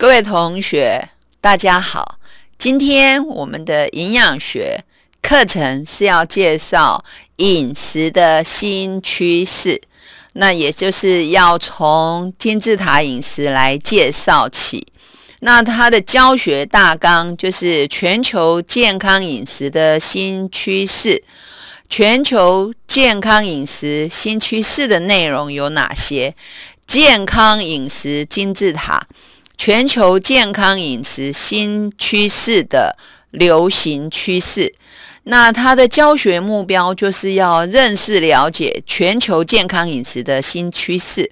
各位同学，大家好。今天我们的营养学课程是要介绍饮食的新趋势，那也就是要从金字塔饮食来介绍起。那它的教学大纲就是全球健康饮食的新趋势。全球健康饮食新趋势的内容有哪些？健康饮食金字塔。全球健康饮食新趋势的流行趋势，那它的教学目标就是要认识了解全球健康饮食的新趋势，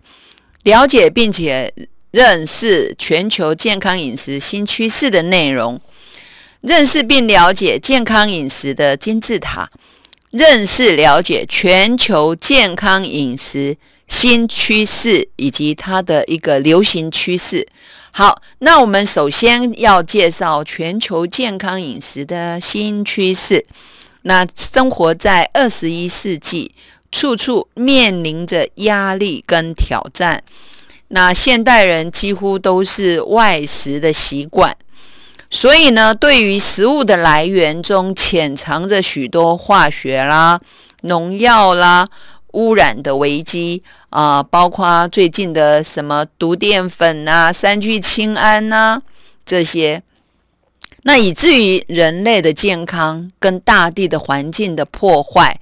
了解并且认识全球健康饮食新趋势的内容，认识并了解健康饮食的金字塔，认识了解全球健康饮食新趋势以及它的一个流行趋势。好，那我们首先要介绍全球健康饮食的新趋势。那生活在二十一世纪，处处面临着压力跟挑战。那现代人几乎都是外食的习惯，所以呢，对于食物的来源中潜藏着许多化学啦、农药啦、污染的危机。啊，包括最近的什么毒淀粉呐、三聚氰胺呐这些，那以至于人类的健康跟大地的环境的破坏，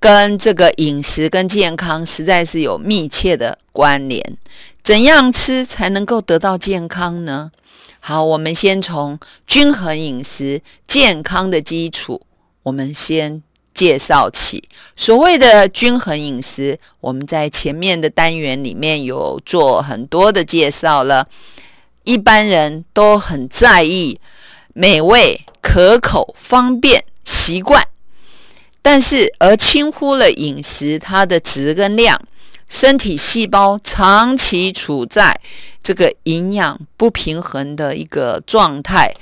跟这个饮食跟健康实在是有密切的关联。怎样吃才能够得到健康呢？好，我们先从均衡饮食、健康的基础，我们先。介绍起所谓的均衡饮食，我们在前面的单元里面有做很多的介绍了。一般人都很在意美味、可口、方便、习惯，但是而轻忽了饮食它的值跟量。身体细胞长期处在这个营养不平衡的一个状态，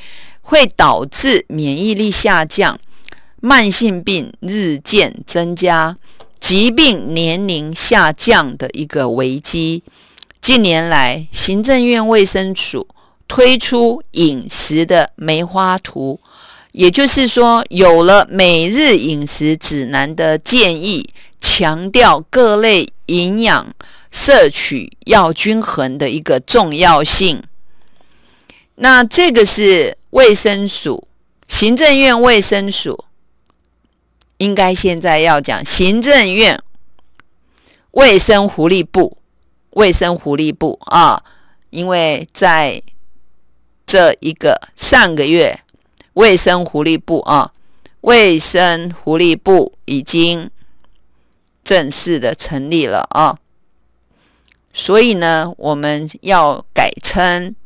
会导致免疫力下降。慢性病日渐增加，疾病年龄下降的一个危机。近年来，行政院卫生署推出饮食的梅花图，也就是说，有了每日饮食指南的建议，强调各类营养摄取要均衡的一个重要性。那这个是卫生署，行政院卫生署。应该现在要讲行政院卫生福利部，卫生福利部啊，因为在这一个上个月，卫生福利部啊，卫生福利部已经正式的成立了啊，所以呢，我们要改称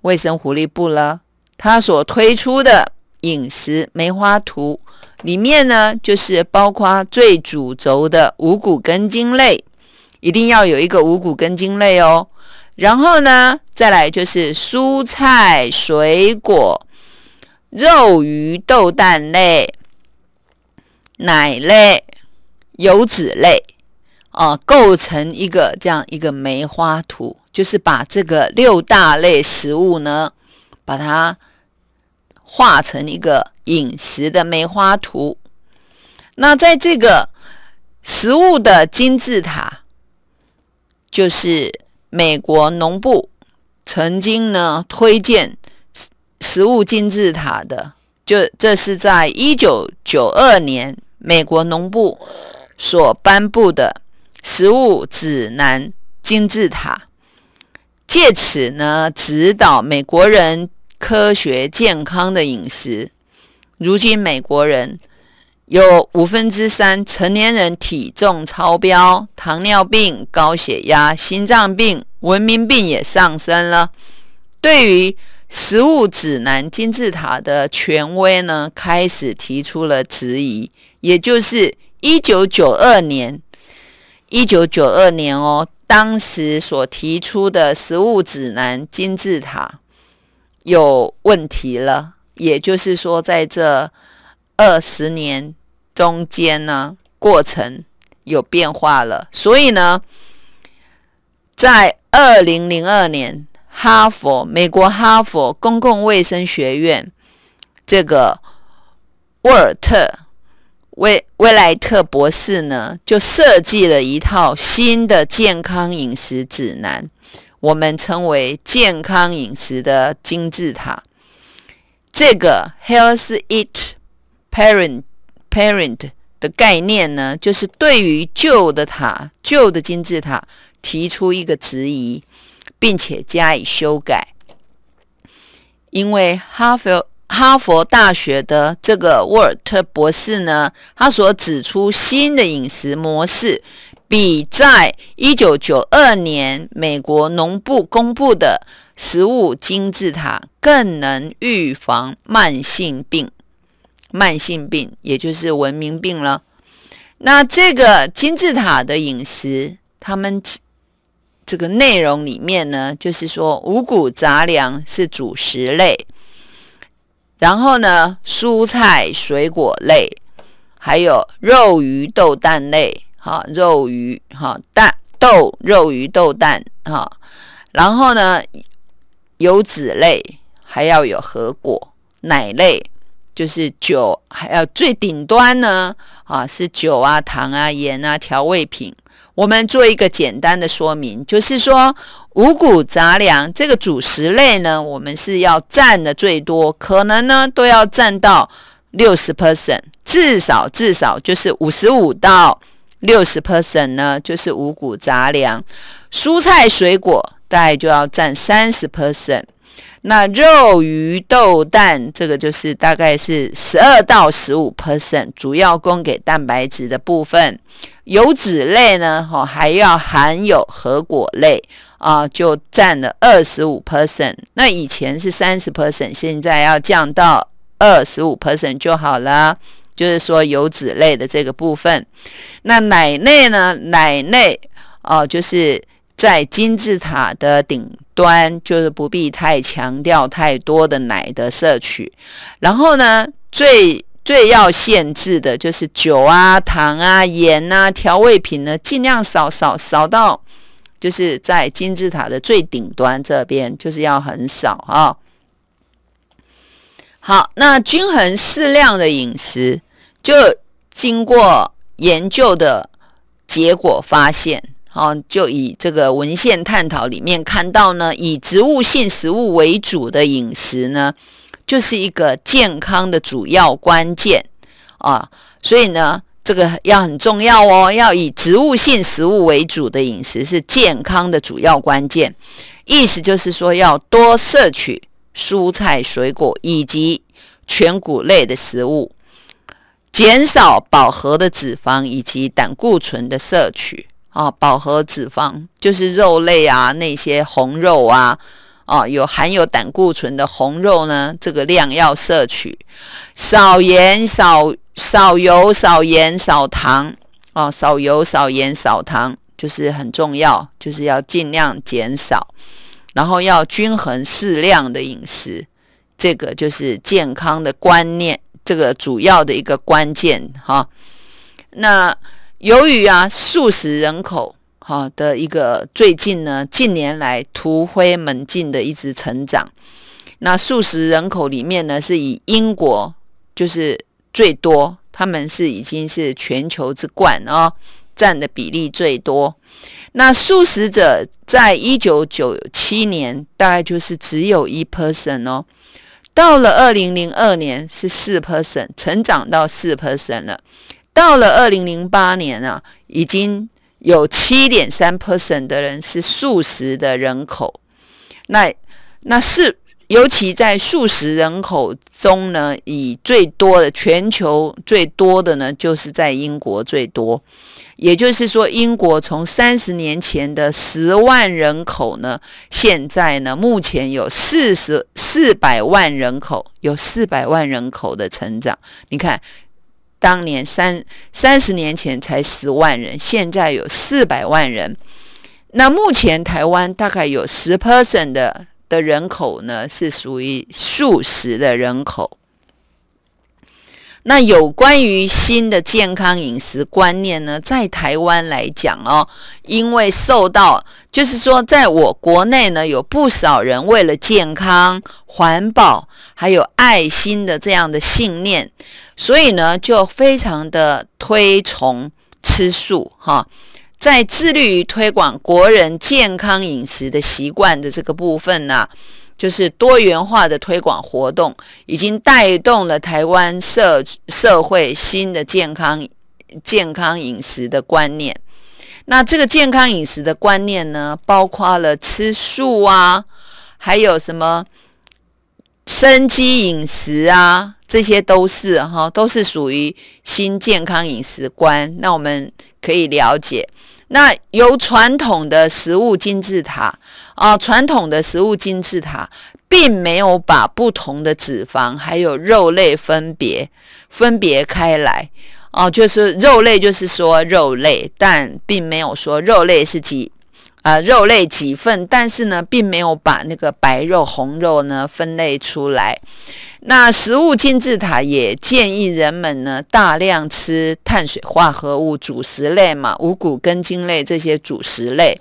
卫生福利部了。他所推出的饮食梅花图。里面呢，就是包括最主轴的五谷根茎类，一定要有一个五谷根茎类哦。然后呢，再来就是蔬菜、水果、肉鱼豆蛋类、奶类、油脂类啊，构成一个这样一个梅花图，就是把这个六大类食物呢，把它。画成一个饮食的梅花图。那在这个食物的金字塔，就是美国农部曾经呢推荐食物金字塔的，就这是在一九九二年美国农部所颁布的食物指南金字塔，借此呢指导美国人。科学健康的饮食，如今美国人有五分之三成年人体重超标，糖尿病、高血压、心脏病，文明病也上升了。对于食物指南金字塔的权威呢，开始提出了质疑。也就是一九九二年，一九九二年哦，当时所提出的食物指南金字塔。有问题了，也就是说，在这二十年中间呢，过程有变化了，所以呢，在二零零二年，哈佛美国哈佛公共卫生学院这个沃尔特威威莱特博士呢，就设计了一套新的健康饮食指南。我们称为健康饮食的金字塔，这个 “health eat parent parent” 的概念呢，就是对于旧的塔、旧的金字塔提出一个质疑，并且加以修改。因为哈佛哈佛大学的这个沃尔特博士呢，他所指出新的饮食模式。比在一九九二年美国农部公布的食物金字塔更能预防慢性病，慢性病也就是文明病了。那这个金字塔的饮食，他们这个内容里面呢，就是说五谷杂粮是主食类，然后呢，蔬菜水果类，还有肉鱼豆蛋类。哈肉鱼哈蛋豆肉鱼豆蛋哈，然后呢油脂类还要有核果奶类，就是酒还要最顶端呢啊是酒啊糖啊盐啊调味品。我们做一个简单的说明，就是说五谷杂粮这个主食类呢，我们是要占的最多，可能呢都要占到六十 percent，至少至少就是五十五到。六十 percent 呢，就是五谷杂粮、蔬菜水果，大概就要占三十 percent。那肉、鱼、豆、蛋，这个就是大概是十二到十五 percent，主要供给蛋白质的部分。油脂类呢，哈，还要含有核果类啊，就占了二十五 percent。那以前是三十 percent，现在要降到二十五 percent 就好了。就是说油脂类的这个部分，那奶类呢？奶类哦，就是在金字塔的顶端，就是不必太强调太多的奶的摄取。然后呢，最最要限制的就是酒啊、糖啊、盐啊、调味品呢，尽量少少少到，就是在金字塔的最顶端这边，就是要很少啊。好，那均衡适量的饮食。就经过研究的结果发现，哦，就以这个文献探讨里面看到呢，以植物性食物为主的饮食呢，就是一个健康的主要关键啊。所以呢，这个要很重要哦，要以植物性食物为主的饮食是健康的主要关键。意思就是说，要多摄取蔬菜、水果以及全谷类的食物。减少饱和的脂肪以及胆固醇的摄取啊，饱和脂肪就是肉类啊，那些红肉啊，啊有含有胆固醇的红肉呢，这个量要摄取少盐少少油少盐少糖啊，少油少盐少糖就是很重要，就是要尽量减少，然后要均衡适量的饮食，这个就是健康的观念。这个主要的一个关键哈，那由于啊素食人口哈的一个最近呢近年来突飞猛进的一直成长，那素食人口里面呢是以英国就是最多，他们是已经是全球之冠哦，占的比例最多。那素食者在一九九七年大概就是只有一 person 哦。到了二零零二年是四 p e r s o n 成长到四 p e r s o n 了，到了二零零八年啊，已经有七点三 p e r s o n 的人是素食的人口。那那是尤其在素食人口中呢，以最多的全球最多的呢，就是在英国最多。也就是说，英国从三十年前的十万人口呢，现在呢，目前有四十。四百万人口有四百万人口的成长，你看，当年三三十年前才十万人，现在有四百万人。那目前台湾大概有十 percent 的的人口呢，是属于数十的人口。那有关于新的健康饮食观念呢？在台湾来讲哦，因为受到，就是说，在我国内呢，有不少人为了健康、环保还有爱心的这样的信念，所以呢，就非常的推崇吃素哈。在致力于推广国人健康饮食的习惯的这个部分呢。就是多元化的推广活动，已经带动了台湾社社会新的健康、健康饮食的观念。那这个健康饮食的观念呢，包括了吃素啊，还有什么生机饮食啊，这些都是哈，都是属于新健康饮食观。那我们可以了解，那由传统的食物金字塔。啊，传统的食物金字塔并没有把不同的脂肪还有肉类分别分别开来。哦，就是肉类，就是说肉类，但并没有说肉类是几啊，肉类几份，但是呢，并没有把那个白肉红肉呢分类出来。那食物金字塔也建议人们呢大量吃碳水化合物主食类嘛，五谷根茎类这些主食类。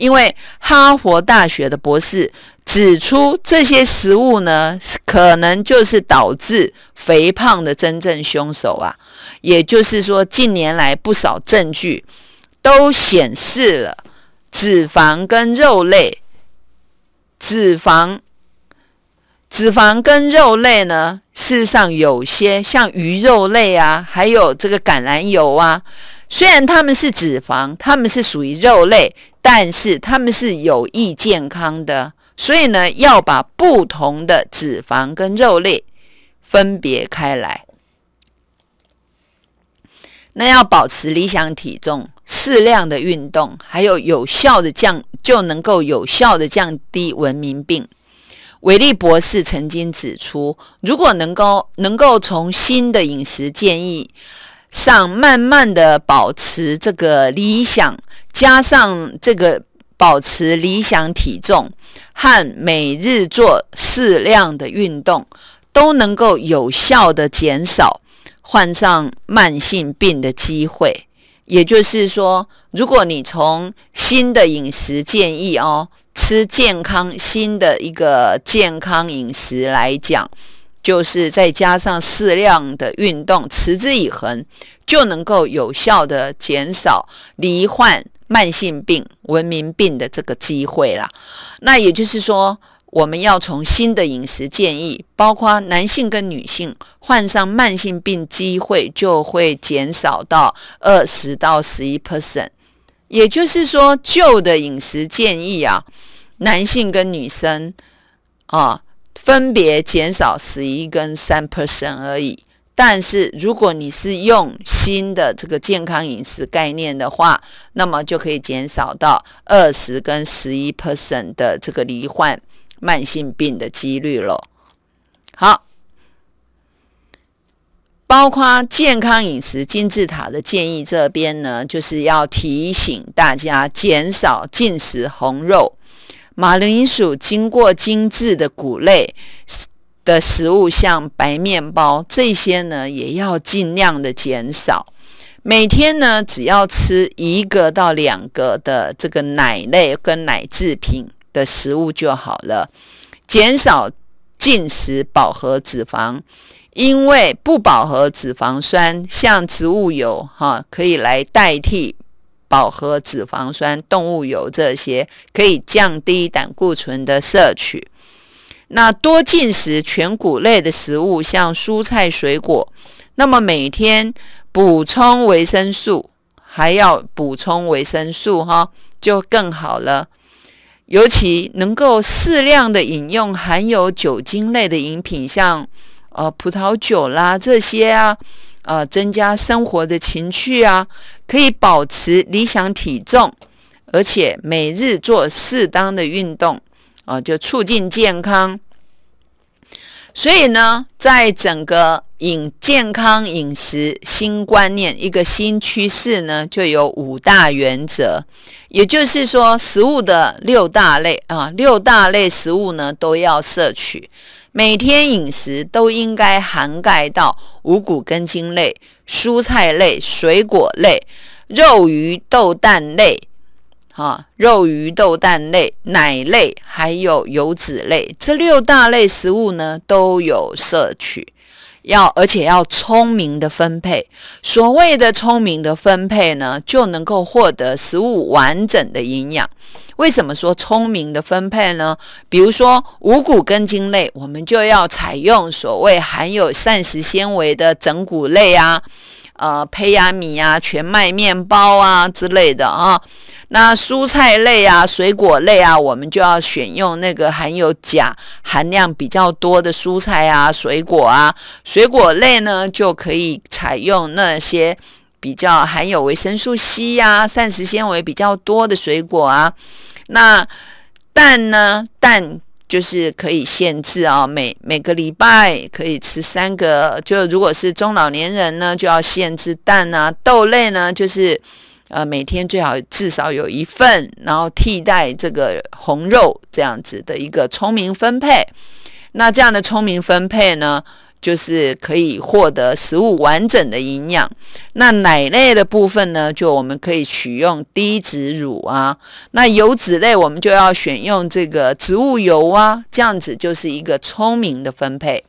因为哈佛大学的博士指出，这些食物呢，可能就是导致肥胖的真正凶手啊。也就是说，近年来不少证据都显示了脂肪跟肉类，脂肪、脂肪跟肉类呢，事实上有些像鱼肉类啊，还有这个橄榄油啊。虽然他们是脂肪，他们是属于肉类，但是它们是有益健康的。所以呢，要把不同的脂肪跟肉类分别开来。那要保持理想体重，适量的运动，还有有效的降，就能够有效的降低文明病。韦利博士曾经指出，如果能够能够从新的饮食建议。上慢慢的保持这个理想，加上这个保持理想体重和每日做适量的运动，都能够有效的减少患上慢性病的机会。也就是说，如果你从新的饮食建议哦，吃健康新的一个健康饮食来讲。就是再加上适量的运动，持之以恒，就能够有效的减少罹患慢性病、文明病的这个机会了。那也就是说，我们要从新的饮食建议，包括男性跟女性患上慢性病机会就会减少到二十到十一 percent。也就是说，旧的饮食建议啊，男性跟女生啊。分别减少十一跟三 percent 而已，但是如果你是用新的这个健康饮食概念的话，那么就可以减少到二十跟十一 percent 的这个罹患慢性病的几率了。好，包括健康饮食金字塔的建议这边呢，就是要提醒大家减少进食红肉。马铃薯经过精致的谷类的食物，像白面包这些呢，也要尽量的减少。每天呢，只要吃一个到两个的这个奶类跟奶制品的食物就好了。减少进食饱和脂肪，因为不饱和脂肪酸像植物油哈，可以来代替。饱和脂肪酸、动物油这些可以降低胆固醇的摄取。那多进食全谷类的食物，像蔬菜、水果。那么每天补充维生素，还要补充维生素哈，就更好了。尤其能够适量的饮用含有酒精类的饮品，像呃葡萄酒啦这些啊。呃，增加生活的情趣啊，可以保持理想体重，而且每日做适当的运动，啊，就促进健康。所以呢，在整个饮健康饮食新观念一个新趋势呢，就有五大原则，也就是说，食物的六大类啊，六大类食物呢都要摄取。每天饮食都应该涵盖到五谷根茎类、蔬菜类、水果类、肉鱼豆蛋类，啊，肉鱼豆蛋类、奶类，还有油脂类这六大类食物呢，都有摄取。要，而且要聪明的分配。所谓的聪明的分配呢，就能够获得食物完整的营养。为什么说聪明的分配呢？比如说，五谷根茎类，我们就要采用所谓含有膳食纤维的整谷类啊。呃，胚芽米啊，全麦面包啊之类的啊，那蔬菜类啊，水果类啊，我们就要选用那个含有钾含量比较多的蔬菜啊，水果啊。水果类呢，就可以采用那些比较含有维生素 C 呀、膳食纤维比较多的水果啊。那蛋呢，蛋。就是可以限制啊，每每个礼拜可以吃三个。就如果是中老年人呢，就要限制蛋啊豆类呢，就是呃每天最好至少有一份，然后替代这个红肉这样子的一个聪明分配。那这样的聪明分配呢？就是可以获得食物完整的营养。那奶类的部分呢？就我们可以取用低脂乳啊。那油脂类，我们就要选用这个植物油啊。这样子就是一个聪明的分配。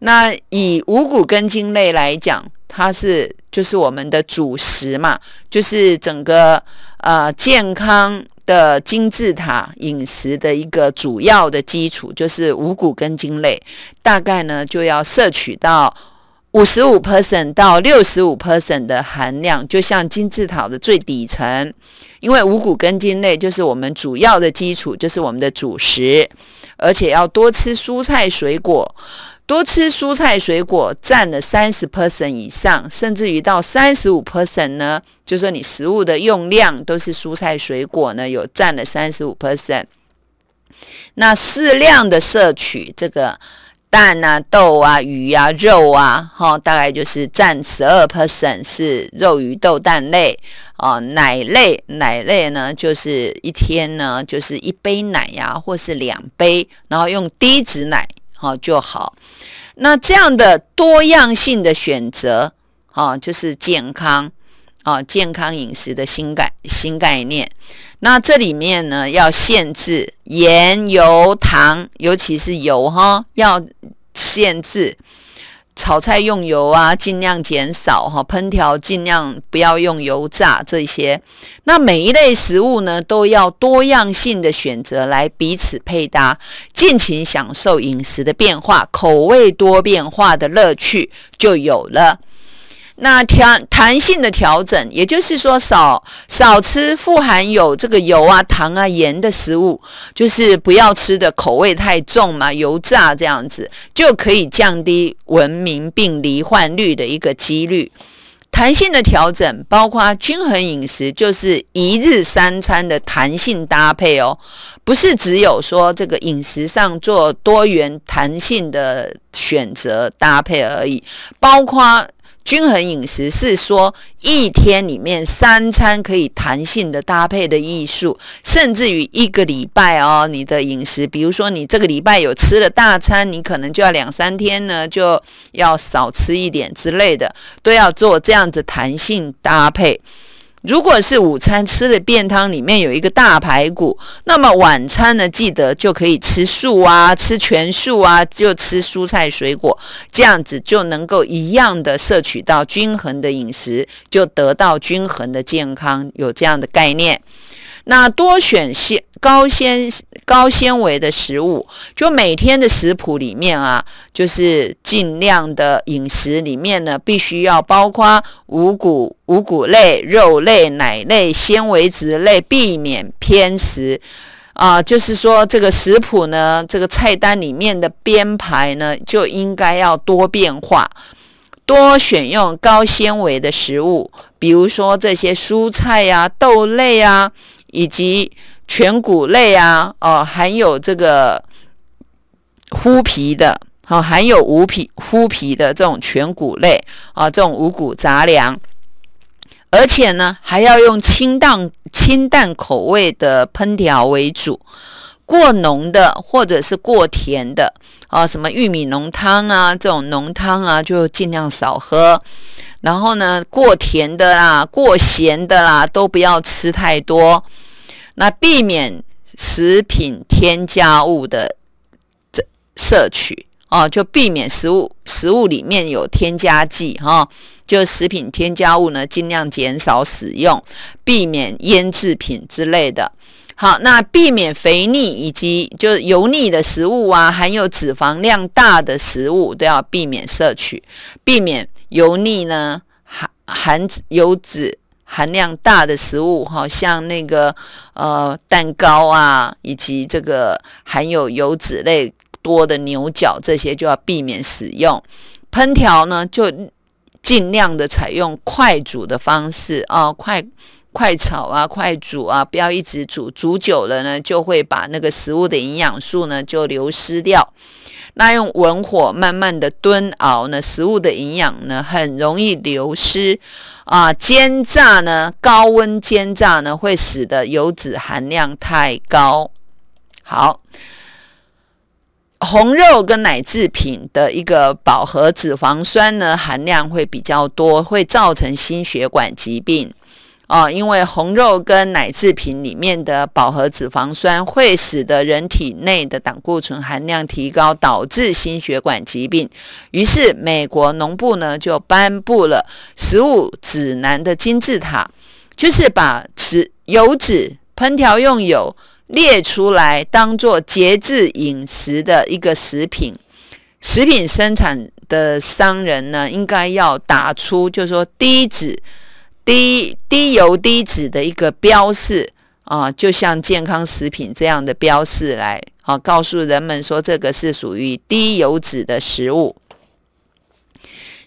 那以五谷根茎类来讲，它是就是我们的主食嘛，就是整个呃健康。的金字塔饮食的一个主要的基础就是五谷根茎类，大概呢就要摄取到五十五 percent 到六十五 percent 的含量，就像金字塔的最底层，因为五谷根茎类就是我们主要的基础，就是我们的主食，而且要多吃蔬菜水果。多吃蔬菜水果，占了三十 percent 以上，甚至于到三十五 percent 呢，就说你食物的用量都是蔬菜水果呢，有占了三十五 percent。那适量的摄取这个蛋啊、豆啊、鱼啊、肉啊，哈，大概就是占十二 percent，是肉、鱼、豆、蛋类啊。奶类，奶类呢，就是一天呢，就是一杯奶呀，或是两杯，然后用低脂奶。好就好，那这样的多样性的选择，哈，就是健康，啊，健康饮食的新概新概念。那这里面呢，要限制盐、油、糖，尤其是油，哈，要限制。炒菜用油啊，尽量减少哈。烹调尽量不要用油炸这些。那每一类食物呢，都要多样性的选择来彼此配搭，尽情享受饮食的变化，口味多变化的乐趣就有了。那调弹性的调整，也就是说少少吃富含有这个油啊、糖啊、盐的食物，就是不要吃的口味太重嘛，油炸这样子就可以降低文明病罹患率的一个几率。弹性的调整包括均衡饮食，就是一日三餐的弹性搭配哦，不是只有说这个饮食上做多元弹性的选择搭配而已，包括。均衡饮食是说一天里面三餐可以弹性的搭配的艺术，甚至于一个礼拜哦，你的饮食，比如说你这个礼拜有吃了大餐，你可能就要两三天呢，就要少吃一点之类的，都要做这样子弹性搭配。如果是午餐吃了便汤，里面有一个大排骨，那么晚餐呢，记得就可以吃素啊，吃全素啊，就吃蔬菜水果，这样子就能够一样的摄取到均衡的饮食，就得到均衡的健康，有这样的概念。那多选纤高纤高纤维的食物，就每天的食谱里面啊，就是尽量的饮食里面呢，必须要包括五谷五谷类、肉类、奶类、纤维质类，避免偏食啊。就是说这个食谱呢，这个菜单里面的编排呢，就应该要多变化，多选用高纤维的食物，比如说这些蔬菜呀、豆类呀。以及全谷类啊，哦，含有这个麸皮的，哦，含有五皮、麸皮的这种全谷类啊，这种五谷杂粮，而且呢，还要用清淡、清淡口味的烹调为主，过浓的或者是过甜的啊，什么玉米浓汤啊，这种浓汤啊，就尽量少喝。然后呢，过甜的啦，过咸的啦，都不要吃太多。那避免食品添加物的这摄取哦，就避免食物食物里面有添加剂哈，就食品添加物呢，尽量减少使用，避免腌制品之类的。好，那避免肥腻以及就是油腻的食物啊，含有脂肪量大的食物都要避免摄取，避免。油腻呢，含含油脂含量大的食物，哈，像那个呃蛋糕啊，以及这个含有油脂类多的牛角这些就要避免使用。烹调呢，就尽量的采用快煮的方式啊，快快炒啊，快煮啊，不要一直煮，煮久了呢，就会把那个食物的营养素呢就流失掉。那用文火慢慢的炖熬呢，食物的营养呢很容易流失啊。煎炸呢，高温煎炸呢，会使得油脂含量太高。好，红肉跟奶制品的一个饱和脂肪酸呢含量会比较多，会造成心血管疾病。啊，因为红肉跟奶制品里面的饱和脂肪酸会使得人体内的胆固醇含量提高，导致心血管疾病。于是美国农部呢就颁布了食物指南的金字塔，就是把脂油脂、烹调用油列出来，当做节制饮食的一个食品。食品生产的商人呢应该要打出，就是说低脂。低低油低脂的一个标示啊，就像健康食品这样的标示来啊，告诉人们说这个是属于低油脂的食物。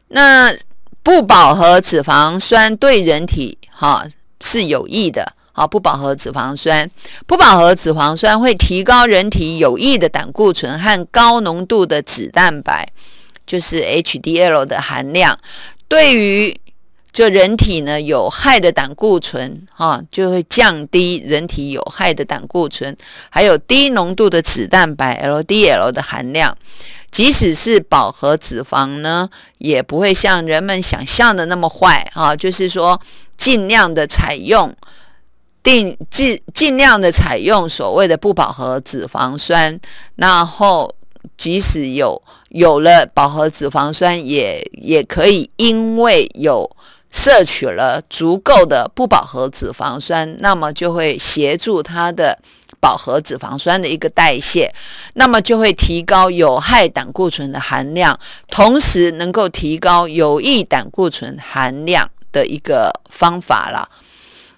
那不饱和脂肪酸对人体哈是有益的啊。不饱和脂肪酸，不饱和脂肪酸会提高人体有益的胆固醇和高浓度的脂蛋白，就是 HDL 的含量。对于就人体呢有害的胆固醇，哈，就会降低人体有害的胆固醇，还有低浓度的脂蛋白 LDL 的含量。即使是饱和脂肪呢，也不会像人们想象的那么坏，哈，就是说尽量的采用定尽尽量的采用所谓的不饱和脂肪酸，然后即使有有了饱和脂肪酸，也也可以因为有。摄取了足够的不饱和脂肪酸，那么就会协助它的饱和脂肪酸的一个代谢，那么就会提高有害胆固醇的含量，同时能够提高有益胆固醇含量的一个方法了。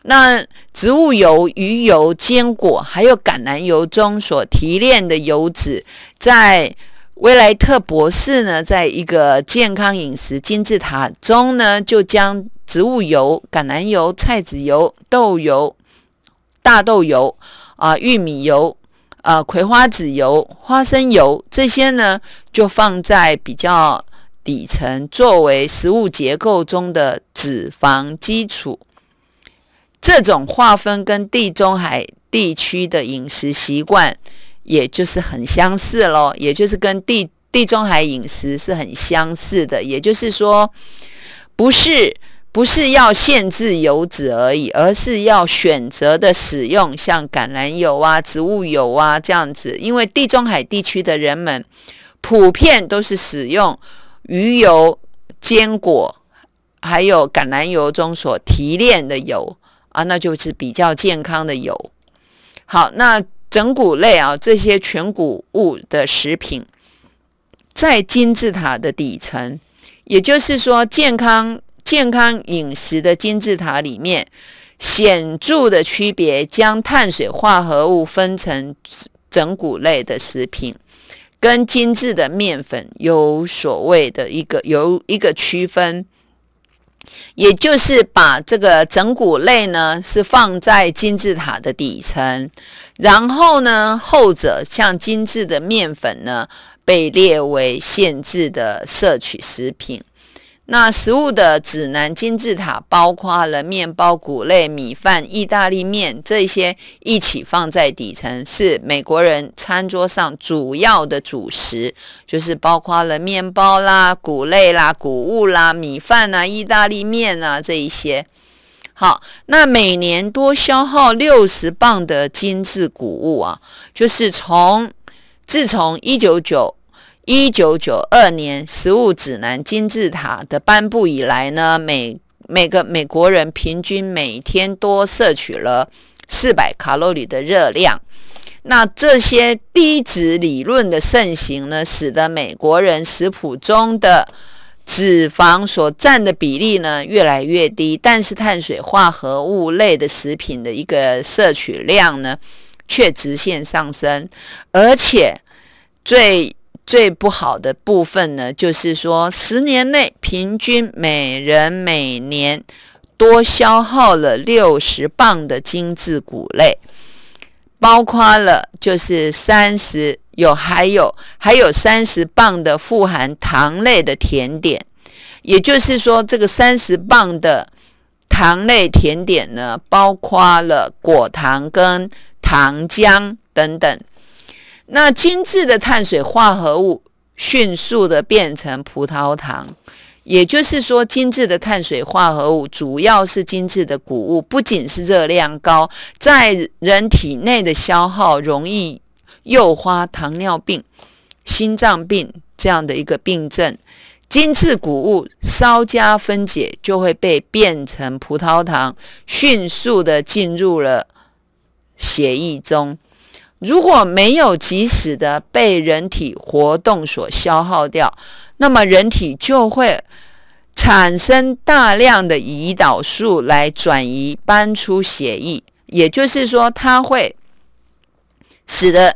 那植物油、鱼油、坚果还有橄榄油中所提炼的油脂，在威莱特博士呢，在一个健康饮食金字塔中呢，就将植物油、橄榄油、菜籽油、豆油、大豆油啊、玉米油啊、葵花籽油、花生油这些呢，就放在比较底层，作为食物结构中的脂肪基础。这种划分跟地中海地区的饮食习惯。也就是很相似咯，也就是跟地地中海饮食是很相似的。也就是说，不是不是要限制油脂而已，而是要选择的使用，像橄榄油啊、植物油啊这样子。因为地中海地区的人们普遍都是使用鱼油、坚果，还有橄榄油中所提炼的油啊，那就是比较健康的油。好，那。整谷类啊，这些全谷物的食品，在金字塔的底层，也就是说健康健康饮食的金字塔里面，显著的区别将碳水化合物分成整谷类的食品，跟精致的面粉有所谓的一个有一个区分。也就是把这个整骨类呢，是放在金字塔的底层，然后呢，后者像精致的面粉呢，被列为限制的摄取食品。那食物的指南金字塔包括了面包、谷类、米饭、意大利面这些一起放在底层，是美国人餐桌上主要的主食，就是包括了面包啦、谷类啦、谷物啦、米饭啦、意大利面啊这一些。好，那每年多消耗六十磅的精致谷物啊，就是从自从一九九。一九九二年食物指南金字塔的颁布以来呢，每每个美国人平均每天多摄取了四百卡路里的热量。那这些低脂理论的盛行呢，使得美国人食谱中的脂肪所占的比例呢越来越低，但是碳水化合物类的食品的一个摄取量呢却直线上升，而且最。最不好的部分呢，就是说，十年内平均每人每年多消耗了六十磅的精致谷类，包括了就是三十有还有还有三十磅的富含糖类的甜点，也就是说，这个三十磅的糖类甜点呢，包括了果糖跟糖浆等等。那精致的碳水化合物迅速的变成葡萄糖，也就是说，精致的碳水化合物主要是精致的谷物，不仅是热量高，在人体内的消耗容易诱发糖尿病、心脏病这样的一个病症。精致谷物稍加分解就会被变成葡萄糖，迅速的进入了血液中。如果没有及时的被人体活动所消耗掉，那么人体就会产生大量的胰岛素来转移搬出血液，也就是说，它会使得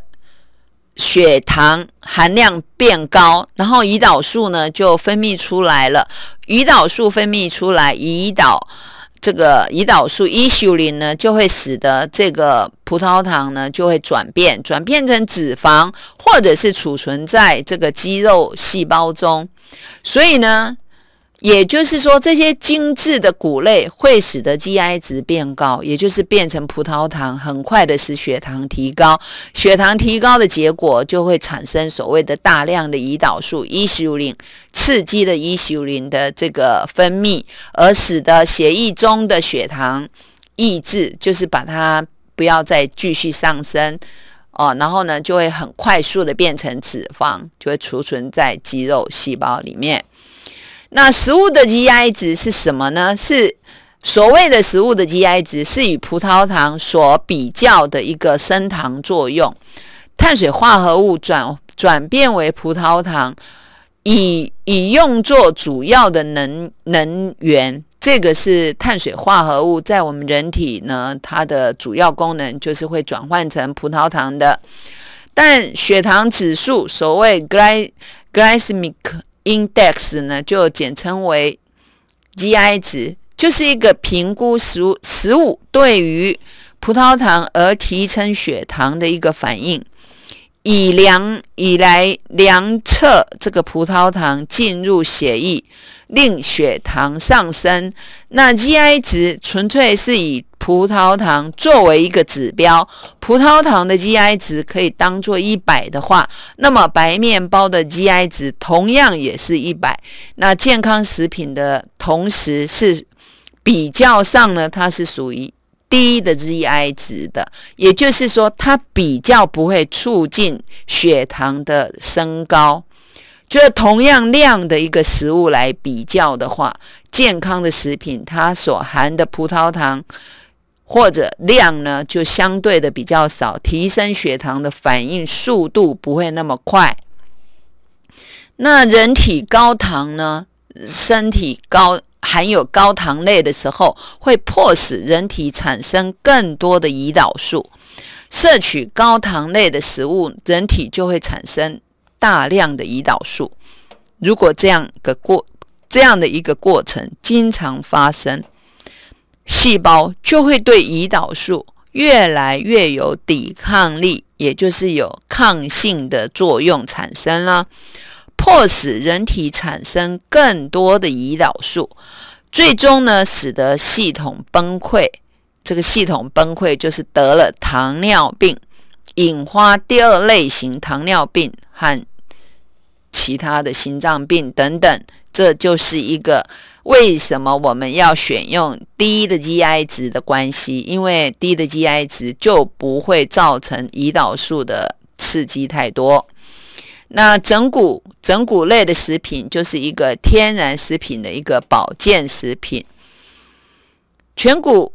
血糖含量变高，然后胰岛素呢就分泌出来了。胰岛素分泌出来，胰岛。这个胰岛素 （insulin） 呢，就会使得这个葡萄糖呢，就会转变，转变成脂肪，或者是储存在这个肌肉细胞中。所以呢，也就是说，这些精致的谷类会使得 GI 值变高，也就是变成葡萄糖，很快的使血糖提高。血糖提高的结果就会产生所谓的大量的胰岛素 e n s u l i n 刺激的胰岛素的这个分泌，而使得血液中的血糖抑制，就是把它不要再继续上升。哦，然后呢，就会很快速的变成脂肪，就会储存在肌肉细胞里面。那食物的 GI 值是什么呢？是所谓的食物的 GI 值，是与葡萄糖所比较的一个升糖作用。碳水化合物转转变为葡萄糖，以以用作主要的能能源。这个是碳水化合物在我们人体呢，它的主要功能就是会转换成葡萄糖的。但血糖指数，所谓 g l y g l y c e m i c Index 呢，就简称为 GI 值，就是一个评估食食物对于葡萄糖而提升血糖的一个反应，以量以来量测这个葡萄糖进入血液，令血糖上升。那 GI 值纯粹是以葡萄糖作为一个指标，葡萄糖的 GI 值可以当做一百的话，那么白面包的 GI 值同样也是一百。那健康食品的同时是比较上呢，它是属于低的 GI 值的，也就是说它比较不会促进血糖的升高。就同样量的一个食物来比较的话，健康的食品它所含的葡萄糖。或者量呢，就相对的比较少，提升血糖的反应速度不会那么快。那人体高糖呢，身体高含有高糖类的时候，会迫使人体产生更多的胰岛素。摄取高糖类的食物，人体就会产生大量的胰岛素。如果这样个过这样的一个过程经常发生，细胞就会对胰岛素越来越有抵抗力，也就是有抗性的作用产生了，迫使人体产生更多的胰岛素，最终呢，使得系统崩溃。这个系统崩溃就是得了糖尿病，引发第二类型糖尿病和其他的心脏病等等。这就是一个。为什么我们要选用低的 GI 值的关系？因为低的 GI 值就不会造成胰岛素的刺激太多。那整谷、整谷类的食品就是一个天然食品的一个保健食品。全谷。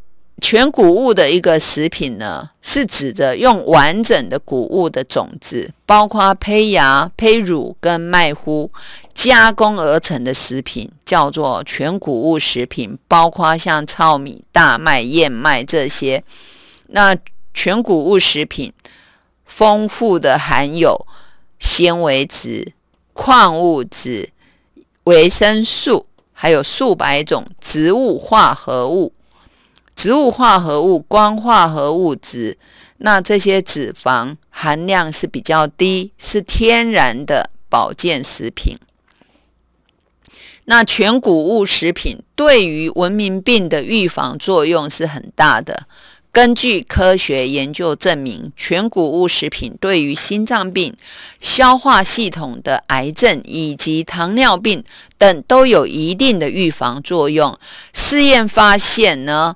全谷物的一个食品呢，是指着用完整的谷物的种子，包括胚芽、胚乳跟麦麸加工而成的食品，叫做全谷物食品。包括像糙米、大麦、燕麦这些。那全谷物食品丰富的含有纤维质、矿物质、维生素，还有数百种植物化合物。植物化合物、光化合物脂，那这些脂肪含量是比较低，是天然的保健食品。那全谷物食品对于文明病的预防作用是很大的。根据科学研究证明，全谷物食品对于心脏病、消化系统的癌症以及糖尿病等都有一定的预防作用。试验发现呢。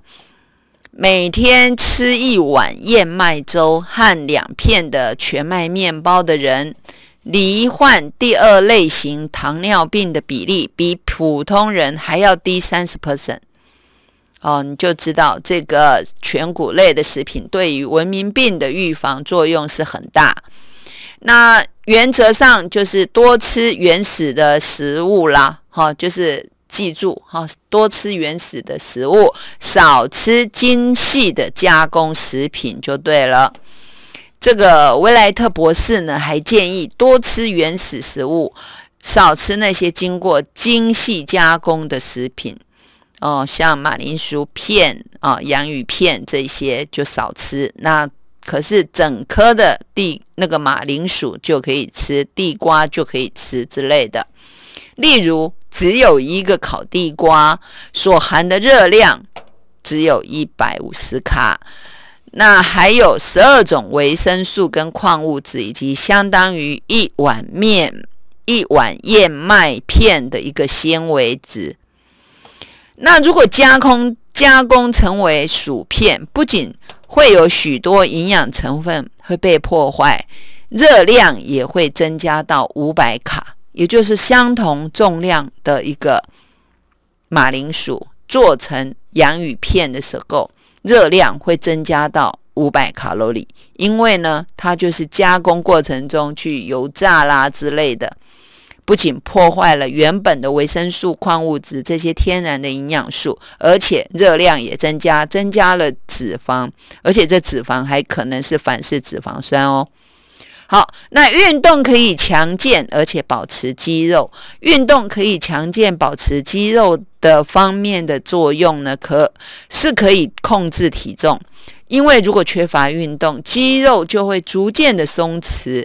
每天吃一碗燕麦粥和两片的全麦面包的人，罹患第二类型糖尿病的比例比普通人还要低三十 percent。哦，你就知道这个全谷类的食品对于文明病的预防作用是很大。那原则上就是多吃原始的食物啦，哈，就是。记住哈，多吃原始的食物，少吃精细的加工食品就对了。这个维莱特博士呢，还建议多吃原始食物，少吃那些经过精细加工的食品。哦，像马铃薯片啊、洋芋片这些就少吃。那可是整颗的地那个马铃薯就可以吃，地瓜就可以吃之类的。例如，只有一个烤地瓜所含的热量只有一百五十卡，那还有十二种维生素跟矿物质，以及相当于一碗面、一碗燕麦片的一个纤维值。那如果加工加工成为薯片，不仅会有许多营养成分会被破坏，热量也会增加到五百卡。也就是相同重量的一个马铃薯做成洋芋片的时候，热量会增加到五百卡路里。因为呢，它就是加工过程中去油炸啦之类的，不仅破坏了原本的维生素、矿物质这些天然的营养素，而且热量也增加，增加了脂肪，而且这脂肪还可能是反式脂肪酸哦。好，那运动可以强健，而且保持肌肉。运动可以强健、保持肌肉的方面的作用呢？可，是可以控制体重。因为如果缺乏运动，肌肉就会逐渐的松弛，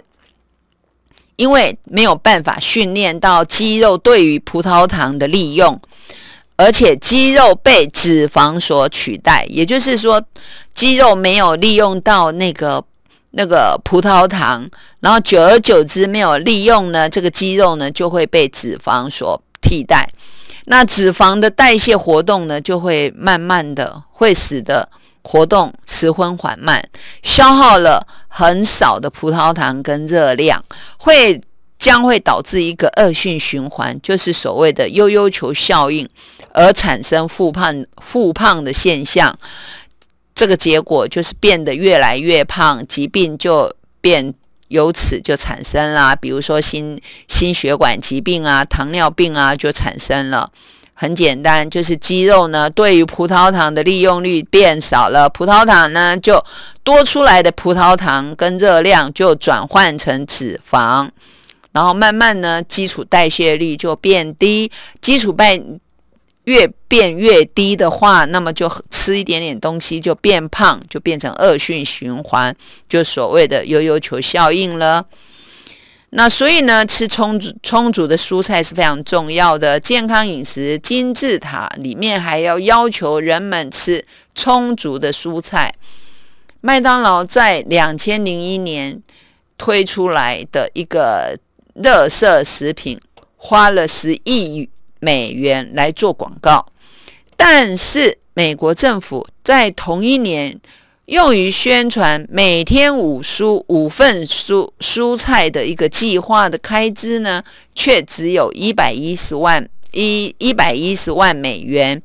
因为没有办法训练到肌肉对于葡萄糖的利用，而且肌肉被脂肪所取代，也就是说，肌肉没有利用到那个。那个葡萄糖，然后久而久之没有利用呢，这个肌肉呢就会被脂肪所替代，那脂肪的代谢活动呢就会慢慢的会使得活动十分缓慢，消耗了很少的葡萄糖跟热量，会将会导致一个恶性循环，就是所谓的悠悠球效应，而产生复胖复胖的现象。这个结果就是变得越来越胖，疾病就变由此就产生了，比如说心心血管疾病啊、糖尿病啊就产生了。很简单，就是肌肉呢对于葡萄糖的利用率变少了，葡萄糖呢就多出来的葡萄糖跟热量就转换成脂肪，然后慢慢呢基础代谢率就变低，基础代。越变越低的话，那么就吃一点点东西就变胖，就变成恶性循环，就所谓的悠悠球效应了。那所以呢，吃充足充足的蔬菜是非常重要的。健康饮食金字塔里面还要要求人们吃充足的蔬菜。麦当劳在两千零一年推出来的一个热色食品，花了十亿美元来做广告，但是美国政府在同一年用于宣传每天五蔬五份蔬蔬菜的一个计划的开支呢，却只有一百一十万一一百一十万美元。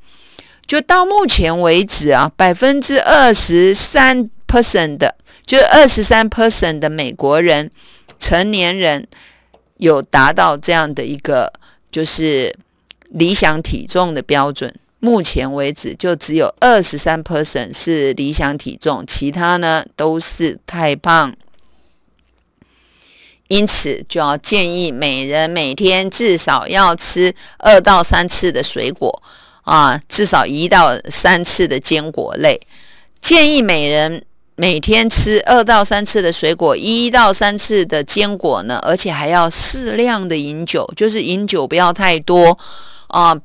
就到目前为止啊，百分之二十三 percent，的，就二十三 percent 的美国人成年人有达到这样的一个就是。理想体重的标准，目前为止就只有二十三 p e r n 是理想体重，其他呢都是太胖。因此，就要建议每人每天至少要吃二到三次的水果，啊，至少一到三次的坚果类。建议每人每天吃二到三次的水果，一到三次的坚果呢，而且还要适量的饮酒，就是饮酒不要太多。啊，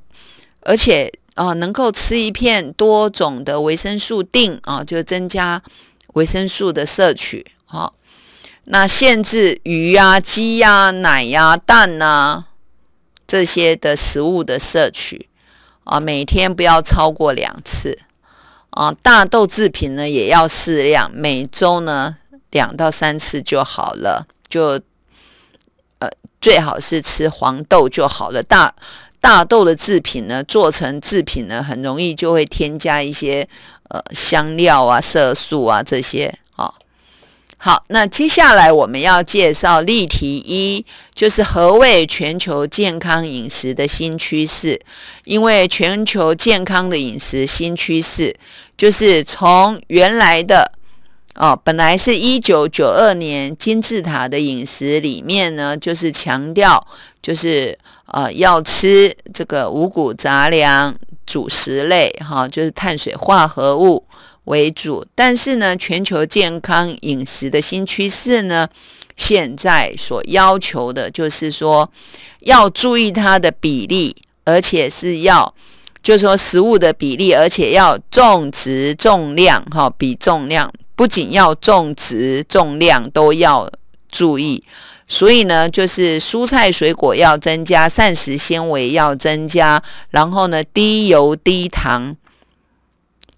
而且啊，能够吃一片多种的维生素锭啊，就增加维生素的摄取。好，那限制鱼呀、鸡呀、奶呀、蛋呐这些的食物的摄取啊，每天不要超过两次啊。大豆制品呢也要适量，每周呢两到三次就好了。就呃，最好是吃黄豆就好了。大大豆的制品呢，做成制品呢，很容易就会添加一些呃香料啊、色素啊这些啊。好，那接下来我们要介绍例题一，就是何谓全球健康饮食的新趋势？因为全球健康的饮食新趋势，就是从原来的哦，本来是一九九二年金字塔的饮食里面呢，就是强调就是。啊，要吃这个五谷杂粮主食类，哈，就是碳水化合物为主。但是呢，全球健康饮食的新趋势呢，现在所要求的就是说，要注意它的比例，而且是要，就是说食物的比例，而且要种植重量，哈，比重量不仅要种植重量都要注意。所以呢，就是蔬菜水果要增加，膳食纤维要增加，然后呢，低油低糖，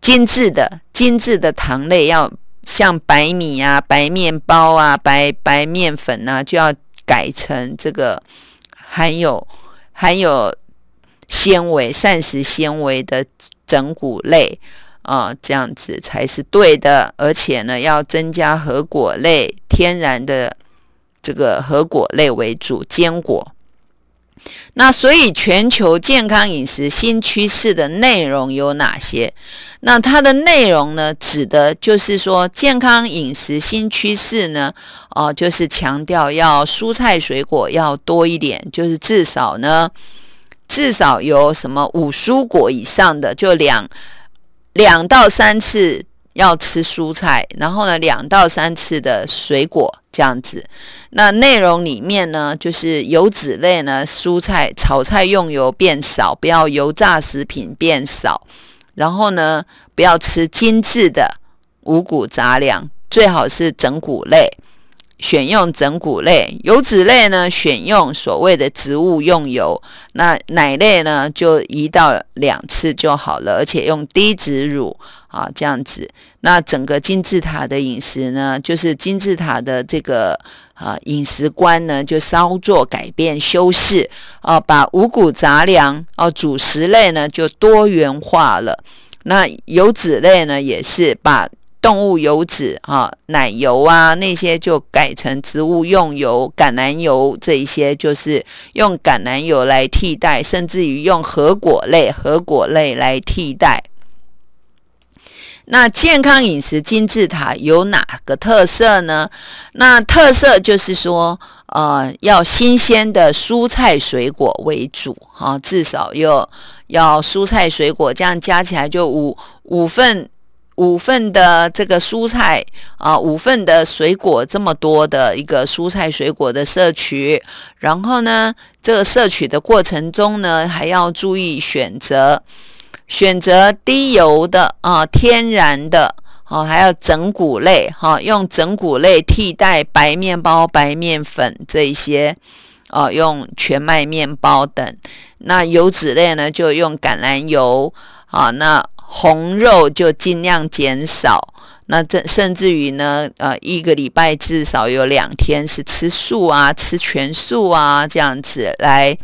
精致的精致的糖类要像白米啊、白面包啊、白白面粉啊，就要改成这个含有含有纤维膳食纤维的整谷类啊，这样子才是对的。而且呢，要增加核果类天然的。这个核果类为主，坚果。那所以全球健康饮食新趋势的内容有哪些？那它的内容呢，指的就是说健康饮食新趋势呢，哦，就是强调要蔬菜水果要多一点，就是至少呢，至少有什么五蔬果以上的，就两两到三次。要吃蔬菜，然后呢，两到三次的水果这样子。那内容里面呢，就是油脂类呢，蔬菜炒菜用油变少，不要油炸食品变少。然后呢，不要吃精致的五谷杂粮，最好是整谷类，选用整谷类。油脂类呢，选用所谓的植物用油。那奶类呢，就一到两次就好了，而且用低脂乳。啊，这样子，那整个金字塔的饮食呢，就是金字塔的这个啊饮食观呢，就稍作改变修饰啊，把五谷杂粮哦主食类呢就多元化了。那油脂类呢，也是把动物油脂啊、奶油啊那些就改成植物用油，橄榄油这一些，就是用橄榄油来替代，甚至于用核果类、核果类来替代。那健康饮食金字塔有哪个特色呢？那特色就是说，呃，要新鲜的蔬菜水果为主，哈，至少要要蔬菜水果，这样加起来就五五份五份的这个蔬菜啊，五份的水果这么多的一个蔬菜水果的摄取，然后呢，这个摄取的过程中呢，还要注意选择。选择低油的啊，天然的，哦，还有整谷类哈，用整谷类替代白面包、白面粉这些，啊，用全麦面包等。那油脂类呢，就用橄榄油啊。那红肉就尽量减少。那这甚至于呢，呃，一个礼拜至少有两天是吃素啊，吃全素啊，这样子来。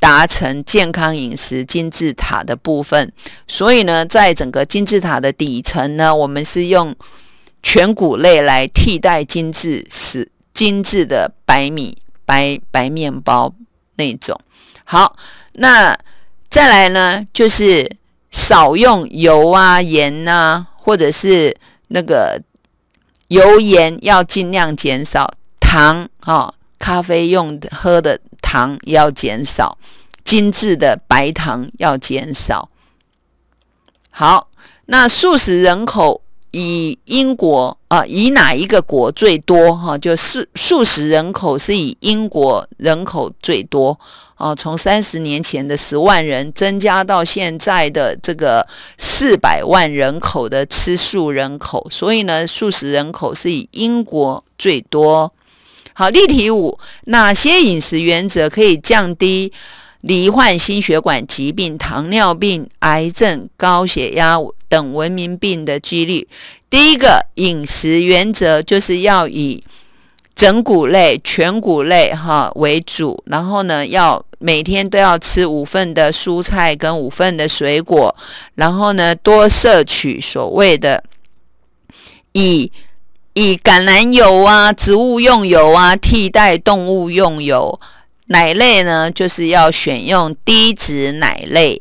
达成健康饮食金字塔的部分，所以呢，在整个金字塔的底层呢，我们是用全谷类来替代精致食、精致的白米、白白面包那种。好，那再来呢，就是少用油啊、盐啊，或者是那个油盐要尽量减少，糖哦、咖啡用的喝的。糖要减少，精致的白糖要减少。好，那素食人口以英国啊，以哪一个国最多？哈，就是素食人口是以英国人口最多啊。从三十年前的十万人增加到现在的这个四百万人口的吃素人口，所以呢，素食人口是以英国最多。好，例题五，哪些饮食原则可以降低罹患心血管疾病、糖尿病、癌症、高血压等文明病的几率？第一个饮食原则就是要以整谷类、全谷类哈为主，然后呢，要每天都要吃五份的蔬菜跟五份的水果，然后呢，多摄取所谓的以。以橄榄油啊、植物用油啊替代动物用油。奶类呢，就是要选用低脂奶类。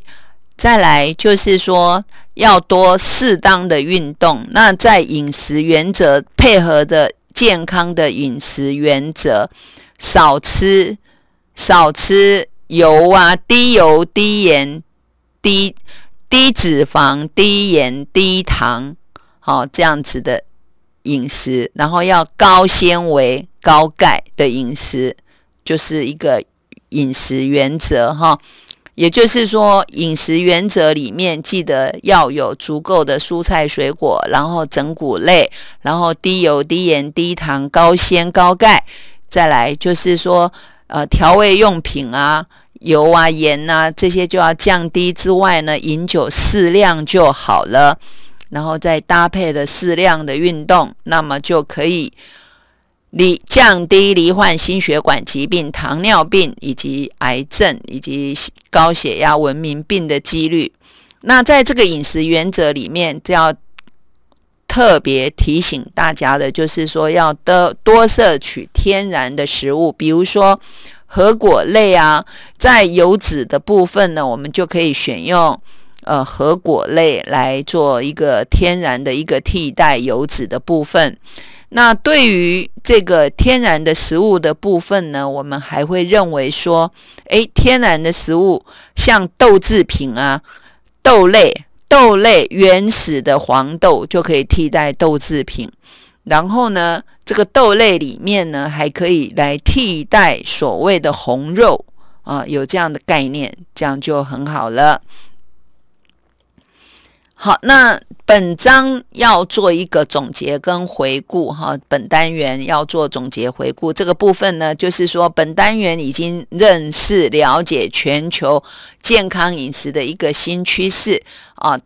再来就是说，要多适当的运动。那在饮食原则配合的健康的饮食原则，少吃、少吃油啊，低油、低盐、低低脂肪、低盐、低糖，好这样子的。饮食，然后要高纤维、高钙的饮食，就是一个饮食原则哈。也就是说，饮食原则里面记得要有足够的蔬菜水果，然后整谷类，然后低油、低盐、低糖、高纤、高钙。再来就是说，呃，调味用品啊、油啊、盐啊这些就要降低之外呢，饮酒适量就好了。然后再搭配的适量的运动，那么就可以离降低罹患心血管疾病、糖尿病以及癌症以及高血压、文明病的几率。那在这个饮食原则里面，就要特别提醒大家的，就是说要多多摄取天然的食物，比如说核果类啊。在油脂的部分呢，我们就可以选用。呃，核果类来做一个天然的一个替代油脂的部分。那对于这个天然的食物的部分呢，我们还会认为说，诶，天然的食物像豆制品啊、豆类、豆类原始的黄豆就可以替代豆制品。然后呢，这个豆类里面呢，还可以来替代所谓的红肉啊，有这样的概念，这样就很好了。好，那本章要做一个总结跟回顾哈。本单元要做总结回顾，这个部分呢，就是说本单元已经认识了解全球健康饮食的一个新趋势啊，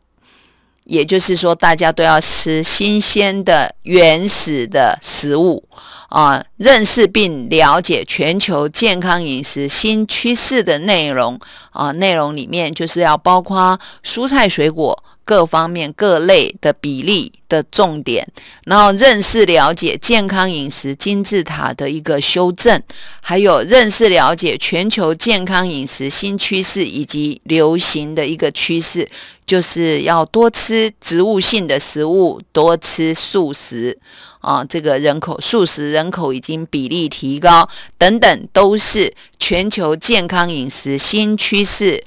也就是说大家都要吃新鲜的原始的食物啊，认识并了解全球健康饮食新趋势的内容啊，内容里面就是要包括蔬菜水果。各方面各类的比例的重点，然后认识了解健康饮食金字塔的一个修正，还有认识了解全球健康饮食新趋势以及流行的一个趋势，就是要多吃植物性的食物，多吃素食啊，这个人口素食人口已经比例提高等等，都是全球健康饮食新趋势。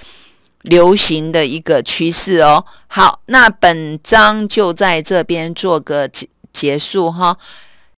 流行的一个趋势哦。好，那本章就在这边做个结结束哈。